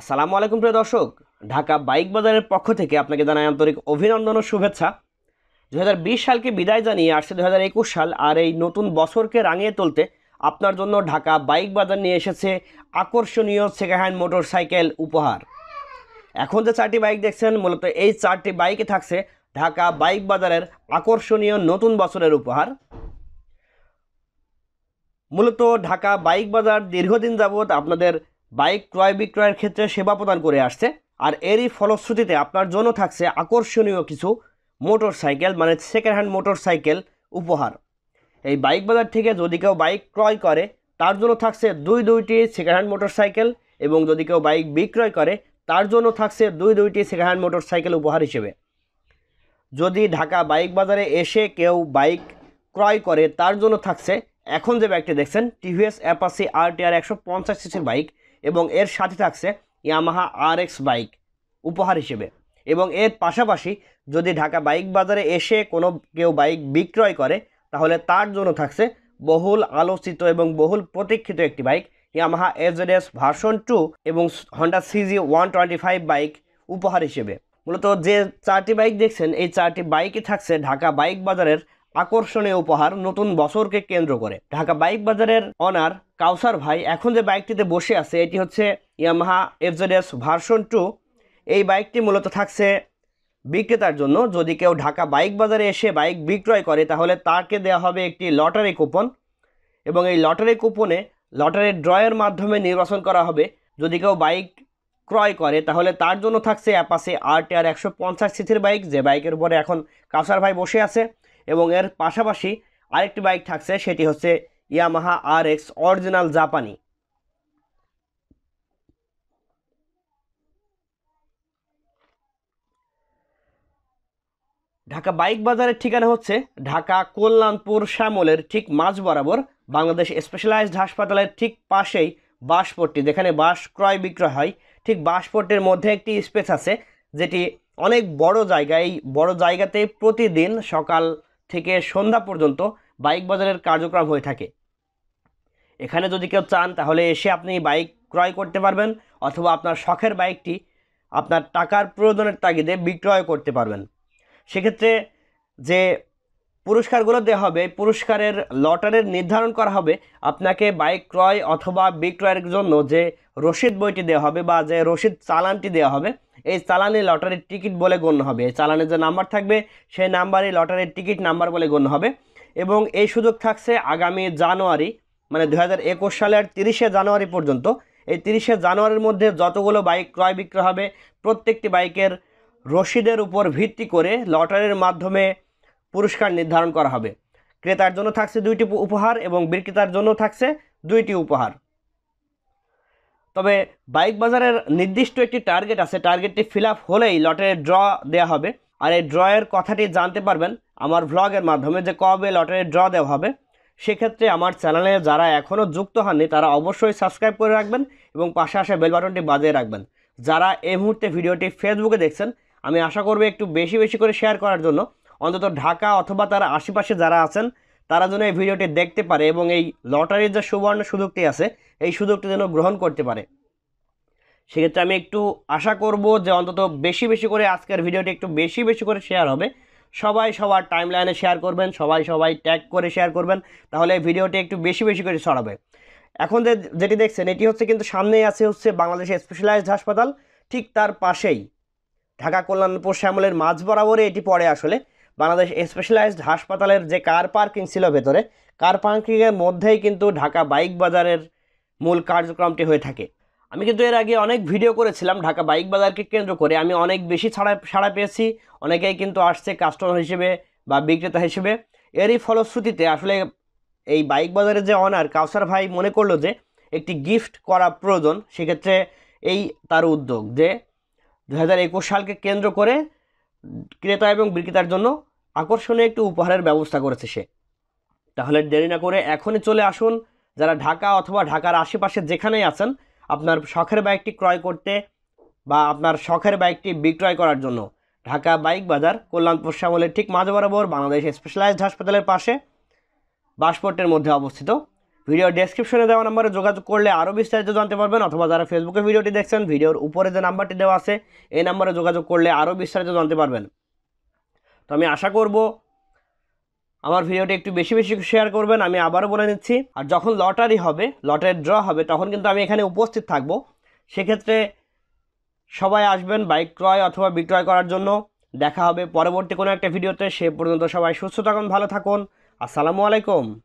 আসসালামু আলাইকুম প্রিয় দর্শক ঢাকা বাইক বাজারের পক্ষ থেকে আপনাকে জানাই আন্তরিক অভিনন্দন ও শুভেচ্ছা দু সালকে বিদায় জানিয়ে আসছে দু সাল আর এই নতুন বছরকে রাঙিয়ে তুলতে আপনার জন্য ঢাকা বাইক বাজার নিয়ে এসেছে আকর্ষণীয় সেকেন্ড হ্যান্ড মোটর সাইকেল উপহার এখন যে চারটি বাইক দেখছেন মূলত এই চারটি বাইকে থাকছে ঢাকা বাইক বাজারের আকর্ষণীয় নতুন বছরের উপহার মূলত ঢাকা বাইক বাজার দীর্ঘদিন যাবৎ আপনাদের বাইক ক্রয় বিক্রয়ের ক্ষেত্রে সেবা প্রদান করে আসছে আর এরই ফলশ্রুতিতে আপনার জন্য থাকছে আকর্ষণীয় কিছু মোটর সাইকেল মানে সেকেন্ড হ্যান্ড মোটর সাইকেল উপহার এই বাইক বাজার থেকে যদি কেউ বাইক ক্রয় করে তার জন্য থাকছে দুই দুইটি সেকেন্ড হ্যান্ড মোটর সাইকেল এবং যদি কেউ বাইক বিক্রয় করে তার জন্য থাকছে দুই দুইটি সেকেন্ড হ্যান্ড মোটর সাইকেল উপহার হিসেবে যদি ঢাকা বাইক বাজারে এসে কেউ বাইক ক্রয় করে তার জন্য থাকছে এখন যে বাইকটি দেখছেন টিভিএস অ্যাপাসি আর টি আর একশো পঞ্চাশ সিসির বাইক এবং এর সাথে থাকছে ইয়ামাহা আর এক্স বাইক উপহার হিসেবে এবং এর পাশাপাশি যদি ঢাকা বাইক বাজারে এসে কোনো কেউ বাইক বিক্রয় করে তাহলে তার জন্য থাকছে বহুল আলোচিত এবং বহুল প্রতীক্ষিত একটি bike Yamaha FZS version two এবং Honda CG one twenty five bike উপহার হিসেবে মূলত যে চারটি বাইক দেখছেন এই চারটি বাইকই থাকছে ঢাকা বাইক বাজারের আকর্ষণীয় উপহার নতুন বছরকে কেন্দ্র করে ঢাকা বাইক বাজারের অনার কাউসার ভাই এখন যে বাইকটিতে বসে আছে এটি হচ্ছে ইয়ামাহা এফজেডএস ভার্সন টু এই বাইকটি মূলত থাকছে বিক্রেতার জন্য যদি কেউ ঢাকা বাইক বাজারে এসে বাইক বিক্রয় করে তাহলে তাকে দেওয়া হবে একটি লটারি কুপন এবং এই লটারি কুপনে লটারির ড্রয়ের মাধ্যমে নির্বাচন করা হবে যদি কেউ বাইক ক্রয় করে তাহলে তার জন্য থাকছে অ্যাপাসে আর টি আর একশো পঞ্চাশ সিসির বাইক যে বাইকের উপরে এখন কাউসার ভাই বসে আছে এবং এর পাশাপাশি আরেকটি বাইক থাকছে সেটি হচ্ছে ইয়ামাহা আর এক্স অরিজিনাল জাপানি ঢাকা বাইক বাজারের ঠিকানা হচ্ছে ঢাকা কল্যাণপুর শ্যামলের ঠিক মাঝ বরাবর বাংলাদেশ স্পেশালাইজড হাসপাতালের ঠিক পাশেই বাসপট্টি যেখানে বাস ক্রয় বিক্রয় হয় ঠিক বাসপট্টির মধ্যে একটি স্পেস আছে যেটি অনেক বড় জায়গা এই বড় জায়গাতে প্রতিদিন সকাল থেকে সন্ধ্যা পর্যন্ত বাইক বাজারের কার্যক্রম হয়ে থাকে এখানে যদি কেউ চান তাহলে এসে আপনি বাইক ক্রয় করতে পারবেন অথবা আপনার শখের বাইকটি আপনার টাকার প্রয়োজনের তাগিদে বিক্রয় করতে পারবেন সেক্ষেত্রে যে পুরস্কারগুলো দেওয়া হবে পুরস্কারের লটারির নির্ধারণ করা হবে আপনাকে বাইক ক্রয় অথবা বিক্রয়ের জন্য যে রসিদ বইটি দেওয়া হবে বা যে রসিদ চালানটি দেওয়া হবে এই চালানে লটারির টিকিট বলে গণ্য হবে এই চালানের যে নাম্বার থাকবে সেই নাম্বারই লটারির টিকিট নাম্বার বলে গণ্য হবে এবং এই সুযোগ থাকছে আগামী জানুয়ারি মানে দু হাজার একুশ সালের তিরিশে জানুয়ারি পর্যন্ত এই তিরিশে জানুয়ারির মধ্যে যতগুলো বাইক ক্রয় বিক্রয় হবে প্রত্যেকটি বাইকের রসিদের উপর ভিত্তি করে লটারির মাধ্যমে পুরস্কার নির্ধারণ করা হবে ক্রেতার জন্য থাকছে দুইটি উপহার এবং বিক্রেতার জন্য থাকছে দুইটি উপহার তবে বাইক বাজারের নির্দিষ্ট একটি টার্গেট আছে টার্গেটটি ফিল আপ হলেই লটারি ড্র দেওয়া হবে আর এই ড্রয়ের কথাটি জানতে পারবেন আমার ভ্লগের মাধ্যমে যে কবে লটারি ড্র দেওয়া হবে সেক্ষেত্রে আমার চ্যানেলে যারা এখনও যুক্ত হননি তারা অবশ্যই সাবস্ক্রাইব করে রাখবেন এবং পাশে আসে বেল বাটনটি বাজিয়ে রাখবেন যারা এই মুহূর্তে ভিডিওটি ফেসবুকে দেখছেন আমি আশা করব একটু বেশি বেশি করে শেয়ার করার জন্য অন্তত ঢাকা অথবা তার আশেপাশে যারা আছেন তারা যেন এই ভিডিওটি দেখতে পারে এবং এই লটারির যে সুবর্ণ সুযোগটি আছে এই সুযোগটি যেন গ্রহণ করতে পারে সেক্ষেত্রে আমি একটু আশা করব যে অন্তত বেশি বেশি করে আজকের ভিডিওটি একটু বেশি বেশি করে শেয়ার হবে সবাই সবার টাইম লাইনে শেয়ার করবেন সবাই সবাই ট্যাগ করে শেয়ার করবেন তাহলে এই ভিডিওটি একটু বেশি বেশি করে ছড়াবে এখন যে যেটি দেখছেন এটি হচ্ছে কিন্তু সামনেই আছে হচ্ছে বাংলাদেশের স্পেশালাইজড হাসপাতাল ঠিক তার পাশেই ঢাকা কল্যাণপুর শ্যামলের মাঝ বরাবরে এটি পড়ে আসলে বাংলাদেশ স্পেশালাইজড হাসপাতালের যে কার পার্কিং ছিল ভেতরে কার পার্কিংয়ের মধ্যেই কিন্তু ঢাকা বাইক বাজারের মূল কার্যক্রমটি হয়ে থাকে আমি কিন্তু এর আগে অনেক ভিডিও করেছিলাম ঢাকা বাইক বাজারকে কেন্দ্র করে আমি অনেক বেশি ছাড়া সাড়া পেয়েছি অনেকেই কিন্তু আসছে কাস্টমার হিসেবে বা বিক্রেতা হিসেবে এরই ফলশ্রুতিতে আসলে এই বাইক বাজারের যে অনার কাউসার ভাই মনে করলো যে একটি গিফট করা প্রয়োজন সেক্ষেত্রে এই তার উদ্যোগ যে দু সালকে কেন্দ্র করে ক্রেতা এবং বিক্রেতার জন্য আকর্ষণীয় একটি উপহারের ব্যবস্থা করেছে সে তাহলে দেরি না করে এখনই চলে আসুন যারা ঢাকা অথবা ঢাকার আশেপাশে যেখানেই আছেন আপনার শখের বাইকটি ক্রয় করতে বা আপনার শখের বাইকটি বিক্রয় করার জন্য ঢাকা বাইক বাজার কল্যাণপুর শ্যামলের ঠিক মাঝ বরাবর বাংলাদেশ স্পেশালাইজড হাসপাতালের পাশে বাসপোর্টের মধ্যে অবস্থিত ভিডিও ডেসক্রিপশনে দেওয়া নম্বরে যোগাযোগ করলে আরও বিস্তারিত জানতে পারবেন অথবা যারা ফেসবুকে ভিডিওটি দেখছেন ভিডিওর উপরে যে নাম্বারটি দেওয়া আছে এই নাম্বারে যোগাযোগ করলে আরও বিস্তারিত জানতে পারবেন তো আমি আশা করব আমার ভিডিওটি একটু বেশি বেশি শেয়ার করবেন আমি আবারও বলে নিচ্ছি আর যখন লটারি হবে লটারি ড্র হবে তখন কিন্তু আমি এখানে উপস্থিত থাকব সেক্ষেত্রে সবাই আসবেন বাইক ক্রয় অথবা বিক্রয় করার জন্য দেখা হবে পরবর্তী কোনো একটা ভিডিওতে সে পর্যন্ত সবাই সুস্থ থাকুন ভালো থাকুন আসসালামু আলাইকুম